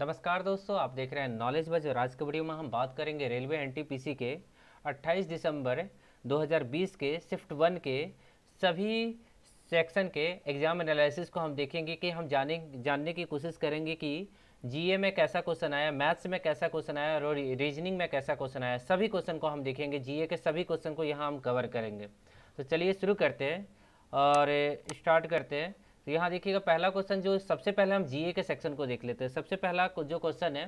नमस्कार दोस्तों आप देख रहे हैं नॉलेज बज और आज के वीडियो में हम बात करेंगे रेलवे एनटीपीसी के 28 दिसंबर 2020 के शिफ्ट वन के सभी सेक्शन के एग्ज़ाम एनालिसिस को हम देखेंगे कि हम जाने जानने की कोशिश करेंगे कि जीए में कैसा क्वेश्चन आया मैथ्स में कैसा क्वेश्चन आया और रीजनिंग में कैसा क्वेश्चन आया सभी क्वेश्चन को हम देखेंगे जीए के सभी क्वेश्चन को यहाँ हम कवर करेंगे तो चलिए शुरू करते हैं और स्टार्ट करते हैं तो यहाँ देखिएगा पहला क्वेश्चन जो सबसे पहले हम जीए के सेक्शन को देख लेते हैं सबसे पहला जो क्वेश्चन है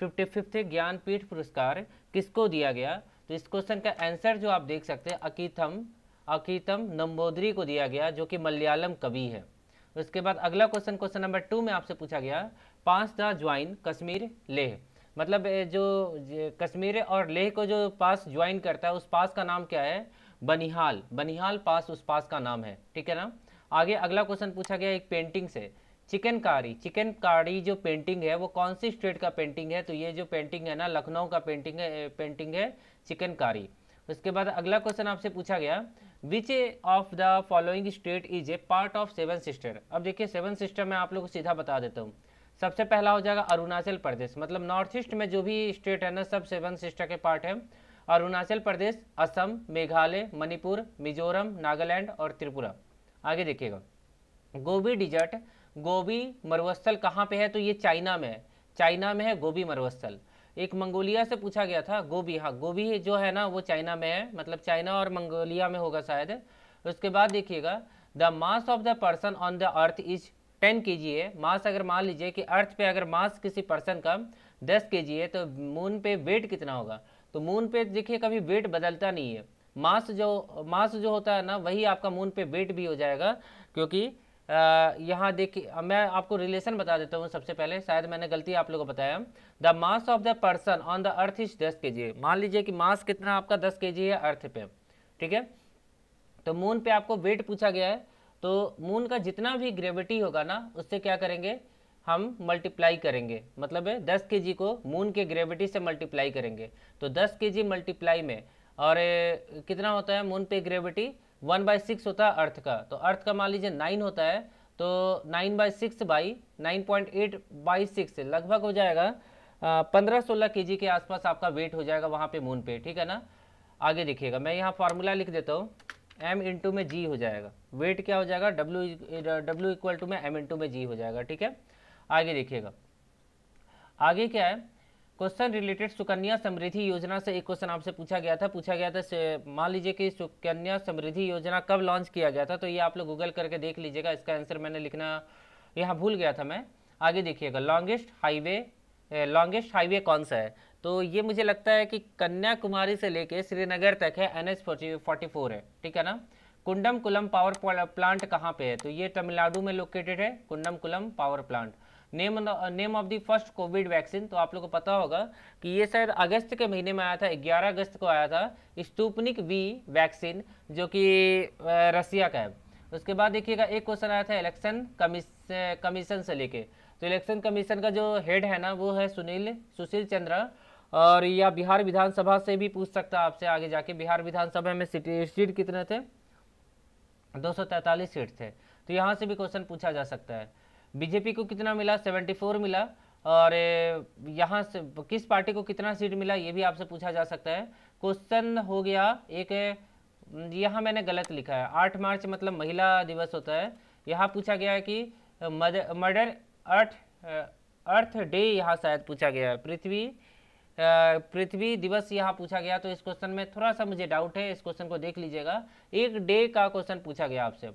फिफ्टी फिफ्थ ज्ञानपीठ पुरस्कार किसको दिया गया तो इस क्वेश्चन का आंसर जो आप देख सकते हैं अकीथम अकीतम नंबोदरी को दिया गया जो कि मलयालम कवि है उसके बाद अगला क्वेश्चन क्वेश्चन नंबर टू में आपसे पूछा गया पांच द ज्वाइन कश्मीर लेह मतलब जो कश्मीर और लेह को जो पास ज्वाइन करता है उस पास का नाम क्या है बनिहाल बनिहाल पास उस पास का नाम है ठीक है ना आगे अगला क्वेश्चन पूछा गया एक पेंटिंग से चिकनकारी चिकनकारी जो पेंटिंग है वो कौन सी स्टेट का पेंटिंग है तो ये जो पेंटिंग है ना लखनऊ का पेंटिंग है पेंटिंग है चिकनकारी उसके बाद अगला क्वेश्चन आपसे पूछा गया which of the following state is a part of seven sister अब देखिए सेवन सिस्टर में आप लोग को सीधा बता देता हूँ सबसे पहला हो जाएगा अरुणाचल प्रदेश मतलब नॉर्थ ईस्ट में जो भी स्टेट है ना सब सेवन सिस्टर के पार्ट है अरुणाचल प्रदेश असम मेघालय मणिपुर मिजोरम नागालैंड और त्रिपुरा आगे देखिएगा गोभी डिजर्ट गोभी मरुस्थल कहाँ पे है तो ये चाइना में है चाइना में है गोभी मरुस्थल एक मंगोलिया से पूछा गया था गोभी हाँ गोभी जो है ना वो चाइना में है मतलब चाइना और मंगोलिया में होगा शायद उसके बाद देखिएगा the mass of the person on the earth is ten K G है मास अगर मान लीजिए कि अर्थ पे अगर मास किसी पर्सन का दस के जी है तो मून पे वेट कितना होगा तो मून पे देखिए कभी वेट बदलता नहीं है मास जो मास जो होता है ना वही आपका मून पे वेट भी हो जाएगा क्योंकि यहाँ देखिए मैं आपको रिलेशन बता देता हूँ सबसे पहले शायद मैंने गलती आप लोगों को बताया the mass of the person on the earth is दस के जी मान लीजिए कि मास कितना आपका दस के जी है अर्थ पे ठीक है तो मून पे आपको वेट पूछा गया है तो मून का जितना भी ग्रेविटी होगा ना उससे क्या करेंगे हम मल्टीप्लाई करेंगे मतलब है दस के जी को मून के ग्रेविटी से मल्टीप्लाई करेंगे तो दस के जी मल्टीप्लाई में और कितना होता है मून पे ग्रेविटी वन बाई सिक्स होता है अर्थ का तो अर्थ का मान लीजिए नाइन होता है तो nine by six by nine point eight by six लगभग हो जाएगा पंद्रह सोलह के जी के आसपास आपका वेट हो जाएगा वहाँ पे मून पे ठीक है ना आगे देखिएगा मैं यहाँ फार्मूला लिख देता हूँ एम इंटू में जी हो जाएगा वेट क्या हो जाएगा डब्ल्यू डब्ल्यू इक्वल टू में एम इंटू में जी हो जाएगा ठीक है आगे देखिएगा आगे क्या है क्वेश्चन रिलेटेड सुकन्या समृद्धि योजना से एक क्वेश्चन आपसे पूछा गया था पूछा गया था मान लीजिए कि सुकन्या समृद्धि योजना कब लॉन्च किया गया था तो ये आप लोग गूगल करके देख लीजिएगा इसका आंसर मैंने लिखना यहाँ भूल गया था मैं आगे देखिएगा लॉन्गेस्ट हाईवे लॉन्गेस्ट हाईवे कौन सा है तो ये मुझे लगता है कि कन्याकुमारी से लेके श्रीनगर तक है एन एच है ठीक है ना कुंडम कुलम पावर प्लांट कहाँ पे है तो ये तमिलनाडु में लोकेटेड है Kudankulam power plant name name of the first covid vaccine तो आप लोग को पता होगा कि ये शायद अगस्त के महीने में आया था 11 अगस्त को आया था स्टूपनिक वी वैक्सीन जो कि रसिया का है उसके बाद देखिएगा एक क्वेश्चन आया था इलेक्शन कमीशन से लेके तो इलेक्शन कमीशन का जो हेड है ना वो है सुनील सुशील चंद्रा और या बिहार विधानसभा से भी पूछ सकता आपसे आगे जाके बिहार विधानसभा में सीट सीट कितने थे दो सीट थे तो यहाँ से भी क्वेश्चन पूछा जा सकता है बीजेपी को कितना मिला 74 मिला और यहाँ से किस पार्टी को कितना सीट मिला ये भी आपसे पूछा जा सकता है क्वेश्चन हो गया एक यहाँ मैंने गलत लिखा है आठ मार्च मतलब महिला दिवस होता है यहाँ पूछा गया है कि मर्डर अर्थ अर्थ डे यहाँ शायद पूछा गया है पृथ्वी पृथ्वी दिवस यहाँ पूछा गया तो इस क्वेश्चन में थोड़ा सा मुझे डाउट है इस क्वेश्चन को देख लीजिएगा एक डे का क्वेश्चन पूछा गया आपसे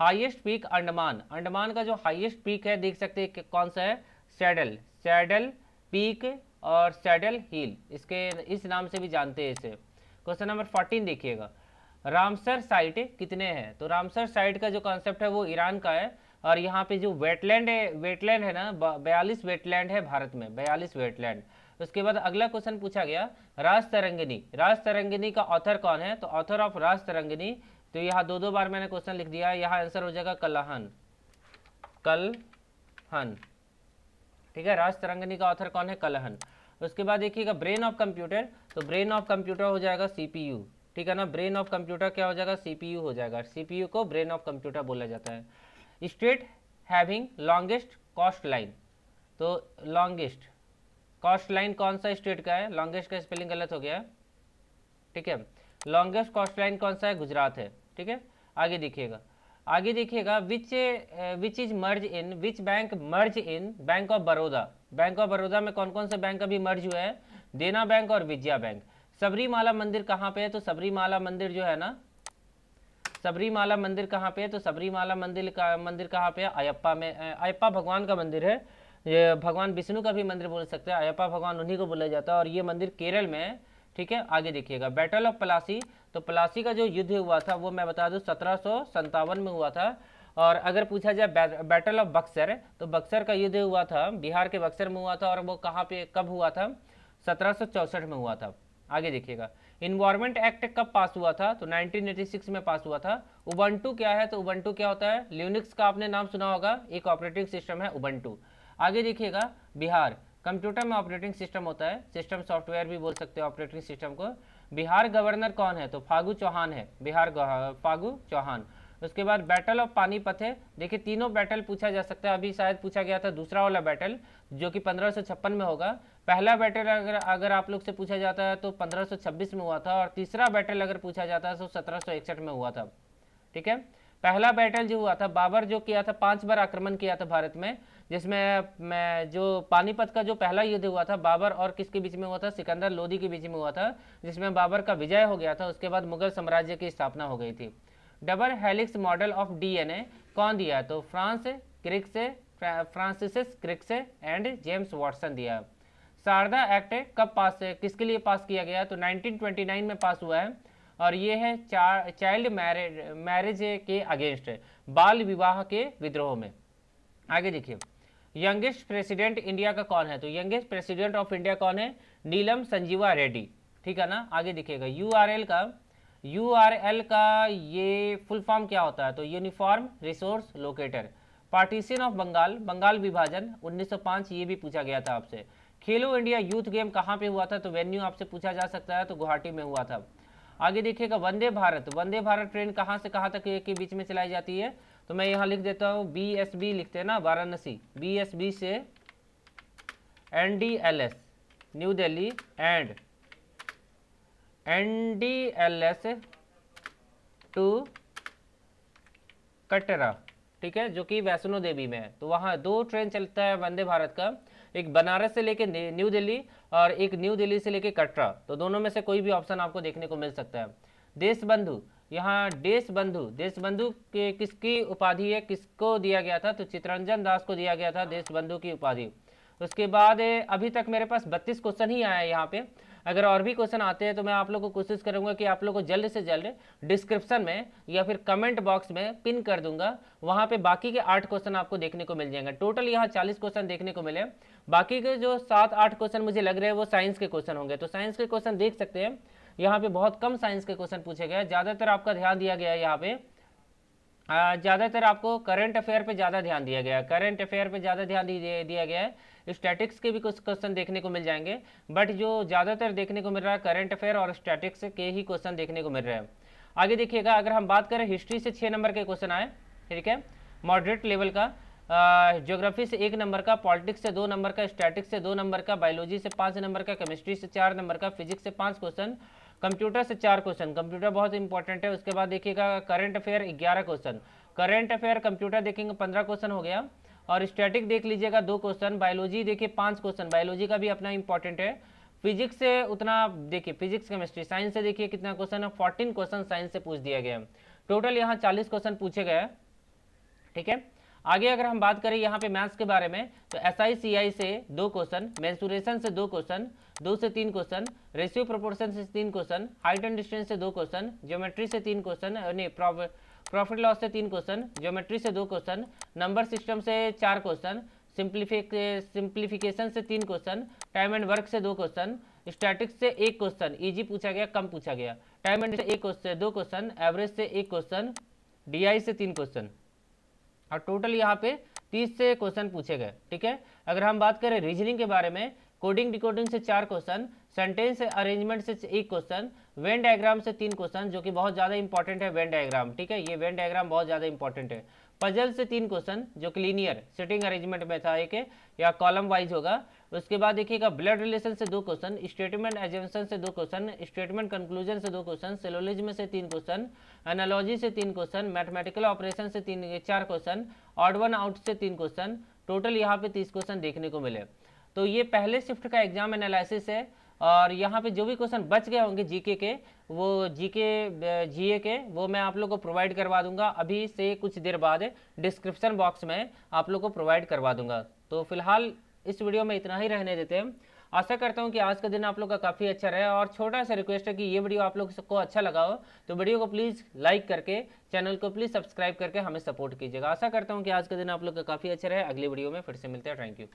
हाईएस्ट पीक अंडमान अंडमान का जो हाईएस्ट पीक है देख सकते हैं कौन सा है सैडल सैडल पीक और सैडल हिल इसके इस नाम से भी जानते हैं इसे क्वेश्चन नंबर फोर्टीन देखिएगा रामसर साइट कितने हैं तो रामसर साइट का जो कॉन्सेप्ट है वो ईरान का है और यहाँ पे जो वेटलैंड है वेटलैंड है ना बयालीस वेटलैंड है भारत में बयालीस वेटलैंड उसके बाद अगला क्वेश्चन पूछा गया राज तरंगिनी राज तरंगिनी का ऑथर कौन है तो ऑथर ऑफ राज तरंगिनी तो यहाँ दो दो बार मैंने क्वेश्चन लिख दिया यहाँ आंसर हो जाएगा कलहन कलहन ठीक है राज तरंगनी का ऑथर कौन है कलहन उसके बाद देखिएगा ब्रेन ऑफ कंप्यूटर तो ब्रेन ऑफ कंप्यूटर हो जाएगा सी ठीक है ना ब्रेन ऑफ कंप्यूटर क्या हो जाएगा सी हो जाएगा सी को ब्रेन ऑफ कंप्यूटर बोला जाता है state having longest coast line तो लॉन्गेस्ट कॉस्ट लाइन कौन सा स्टेट का है लॉन्गेस्ट का स्पेलिंग गलत हो गया है ठीक है लॉन्गेस्ट कॉस्ट लाइन कौन सा है गुजरात है ठीक है आगे देखिएगा आगे देखिएगा which which is merge in which bank merge in bank of Baroda bank of Baroda में कौन कौन से बैंक अभी मर्ज हुए हैं देना बैंक और विजया बैंक सबरीमाला मंदिर कहाँ पे है तो सबरीमाला मंदिर जो है ना सबरीमाला मंदिर कहाँ पे है तो सबरीमाला मंदिर का मंदिर कहाँ पे है अयप्पा में अयप्पा भगवान का मंदिर है ये भगवान विष्णु का भी मंदिर बोल सकते हैं अयप्पा भगवान उन्हीं को बोला जाता है और ये मंदिर केरल में है ठीक है आगे देखिएगा बैटल ऑफ प्लासी तो प्लासी का जो युद्ध हुआ था वो मैं बता दू सत्रह में हुआ था और अगर पूछा जाए बै, बैटल ऑफ बक्सर तो बक्सर का युद्ध हुआ था बिहार के बक्सर में हुआ था और वो कहाँ पे कब हुआ था सत्रह में हुआ था आगे देखिएगा इन्वायरमेंट एक्ट कब पास हुआ था तो 1986 में पास हुआ था उबंटू क्या है तो उबंटू क्या होता है ल्यूनिक्स का आपने नाम सुना होगा एक ऑपरेटिंग सिस्टम है उबंटू आगे देखिएगा बिहार कंप्यूटर में ऑपरेटिंग सिस्टम होता है सिस्टम सॉफ्टवेयर भी बोल सकते हो ऑपरेटिंग सिस्टम को बिहार गवर्नर कौन है तो फागू चौहान है बिहार फागू चौहान उसके बाद बैटल ऑफ पानीपत है देखिए तीनों बैटल पूछा जा सकता है अभी शायद पूछा गया था दूसरा वाला बैटल जो कि पंद्रह में होगा पहला बैटल अगर अगर आप लोग से पूछा जाता है तो 1526 में हुआ था और तीसरा बैटल अगर पूछा जाता है तो सत्रह में हुआ था ठीक है पहला बैटल जो हुआ था बाबर जो किया था पांच बार आक्रमण किया था भारत में जिसमें मैं जो पानीपत का जो पहला युद्ध हुआ था बाबर और किसके बीच में हुआ था सिकंदर लोधी के बीच में हुआ था जिसमें बाबर का विजय हो गया था उसके बाद मुगल साम्राज्य की स्थापना हो गई थी double helix model of DNA कौन दिया तो फ्रांस क्रिक से फ्रांसिस क्रिक से एंड जेम्स वॉटसन दिया शारदा एक्ट कब पास किसके लिए पास किया गया तो नाइनटीन में पास हुआ है और ये है चाइल्ड मैरिज के अगेंस्ट बाल विवाह के विद्रोह में आगे देखिए यंगेस्ट प्रेसिडेंट इंडिया का कौन है तो यंगेस्ट प्रेसिडेंट ऑफ इंडिया कौन है नीलम संजीवा रेड्डी ठीक है ना आगे दिखेगा यू का यू का ये फुल फॉर्म क्या होता है तो uniform resource locator partition of Bengal Bengal विभाजन 1905 ये भी पूछा गया था आपसे खेलो इंडिया यूथ गेम कहाँ पे हुआ था तो वेन्यू आपसे पूछा जा सकता है तो गुवाहाटी में हुआ था आगे देखिएगा वंदे भारत वंदे भारत ट्रेन कहाँ से कहाँ तक के बीच में चलाई जाती है तो मैं यहाँ लिख देता हूँ बी एस बी लिखते हैं ना वाराणसी बी एस बी से N D L S New Delhi and N D L S to Katra ठीक है जो कि वैष्णो देवी में है तो वहाँ दो ट्रेन चलता है वंदे भारत का एक बनारस से लेके न्यू दिल्ली और एक न्यू दिल्ली से लेके कटरा तो दोनों में से कोई भी ऑप्शन आपको देखने को मिल सकता है देश बंधु यहाँ देश बंधु देश बंधु के किसकी उपाधि है किसको दिया गया था तो चित्रंजन दास को दिया गया था देश बंधु की उपाधि उसके बाद अभी तक मेरे पास बत्तीस क्वेश्चन ही आया है यहाँ पे अगर और भी क्वेश्चन आते हैं तो मैं आप लोग को कोशिश करूंगा कि आप लोग को जल्द से जल्द डिस्क्रिप्शन में या फिर कमेंट बॉक्स में पिन कर दूंगा वहाँ पे बाकी के आठ क्वेश्चन आपको देखने को मिल जाएंगे टोटल यहाँ चालीस क्वेश्चन देखने को मिले बाकी के जो सात आठ क्वेश्चन मुझे लग रहे हैं वो साइंस के क्वेश्चन होंगे तो साइंस के क्वेश्चन देख सकते हैं यहाँ पे बहुत कम साइंस के क्वेश्चन पूछे गए ज़्यादातर आपका ध्यान दिया गया है यहाँ पे ज़्यादातर आपको करंट अफेयर पे ज़्यादा ध्यान दिया गया है करंट अफेयर पे ज़्यादा ध्यान दिया गया है स्टैटिक्स के भी कुछ क्वेश्चन देखने को मिल जाएंगे बट जो ज़्यादातर देखने को मिल रहा है करंट अफेयर और स्टैटिक्स के ही क्वेश्चन देखने को मिल रहे हैं आगे देखिएगा अगर हम बात करें हिस्ट्री से छः नंबर के क्वेश्चन आए ठीक है मॉडरेट लेवल का ज्योग्राफी से एक नंबर का पॉलिटिक्स से दो नंबर का स्टैटिक्स से दो नंबर का बायोलॉजी से पाँच नंबर का केमिस्ट्री से चार नंबर का फिजिक्स से पाँच क्वेश्चन कंप्यूटर से चार क्वेश्चन कंप्यूटर बहुत इंपॉर्टेंट है उसके बाद देखिएगा करंट अफेयर ग्यारह क्वेश्चन करंट अफेयर कंप्यूटर देखेंगे पंद्रह क्वेश्चन हो गया और स्टैटिक देख लीजिएगा दो क्वेश्चन बायोलॉजी देखिए पांच क्वेश्चन बायोलॉजी का भी अपना इंपॉर्टेंट है फिजिक्स से उतना देखिए फिजिक्स केमिस्ट्री साइंस से देखिए कितना क्वेश्चन है फोर्टीन क्वेश्चन साइंस से पूछ दिया गया टोटल यहाँ चालीस क्वेश्चन पूछे गए ठीक है आगे अगर हम बात करें यहाँ पे मैथ्स के बारे में तो एस से दो क्वेश्चन मैंसुरेशन से दो क्वेश्चन दो से तीन क्वेश्चन रेशियो प्रोपोर्शन से तीन क्वेश्चन हाइट एंड डिस्टेंस से दो क्वेश्चन ज्योमेट्री से तीन क्वेश्चन यानी प्रॉफिट लॉस से तीन क्वेश्चन ज्योमेट्री से दो क्वेश्चन नंबर सिस्टम से चार क्वेश्चन सिंप्लीफिकेशन से तीन क्वेश्चन टाइम एंड वर्क से दो क्वेश्चन स्टैटिक्स से एक क्वेश्चन इजी पूछा गया कम पूछा गया टाइम एंड एक क्वेश्चन दो क्वेश्चन एवरेज से एक क्वेश्चन डी से तीन क्वेश्चन और टोटल यहाँ पे तीस से क्वेश्चन पूछे गए ठीक है अगर हम बात करें रीजनिंग के बारे में कोडिंग डिकोडिंग से चार क्वेश्चन सेंटेंस अरेंजमेंट से एक क्वेश्चन वेन डायग्राम से तीन क्वेश्चन जो कि बहुत ज़्यादा इंपॉर्टेंट है वेन डायग्राम ठीक है ये वेन डायग्राम बहुत ज़्यादा इंपॉर्टेंट है पजल से तीन क्वेश्चन जो कि लीनियर सिटिंग अरेंजमेंट में था एक या कॉलम वाइज होगा उसके बाद देखिएगा ब्लड रिलेशन से दो क्वेश्चन स्टेटमेंट एजेंसन से दो क्वेश्चन स्टेटमेंट कंक्लूजन से दो क्वेश्चन सेलोलिज्म से तीन क्वेश्चन एनालॉजी से तीन क्वेश्चन मैथमेटिकल ऑपरेशन से तीन चार क्वेश्चन ऑर्ड वन आउट से तीन क्वेश्चन टोटल यहाँ पे तीस क्वेश्चन देखने को मिले तो ये पहले शिफ्ट का एग्जाम एनालिसिस है और यहाँ पे जो भी क्वेश्चन बच गए होंगे जीके के वो जीके जीए के वो मैं आप लोग को प्रोवाइड करवा दूंगा अभी से कुछ देर बाद डिस्क्रिप्शन बॉक्स में आप लोग को प्रोवाइड करवा दूंगा तो फिलहाल इस वीडियो में इतना ही रहने देते हैं आशा करता हूँ कि आज का दिन आप लोग का काफ़ी अच्छा रहे और छोटा सा रिक्वेस्ट है कि ये वीडियो आप लोग सबको अच्छा लगा हो तो वीडियो को प्लीज़ लाइक करके चैनल को प्लीज़ सब्सक्राइब करके हमें सपोर्ट कीजिएगा आशा करता हूँ कि आज का दिन आप लोग का काफ़ी अच्छा रहे अगली वीडियो में फिर से मिलते हैं थैंक यू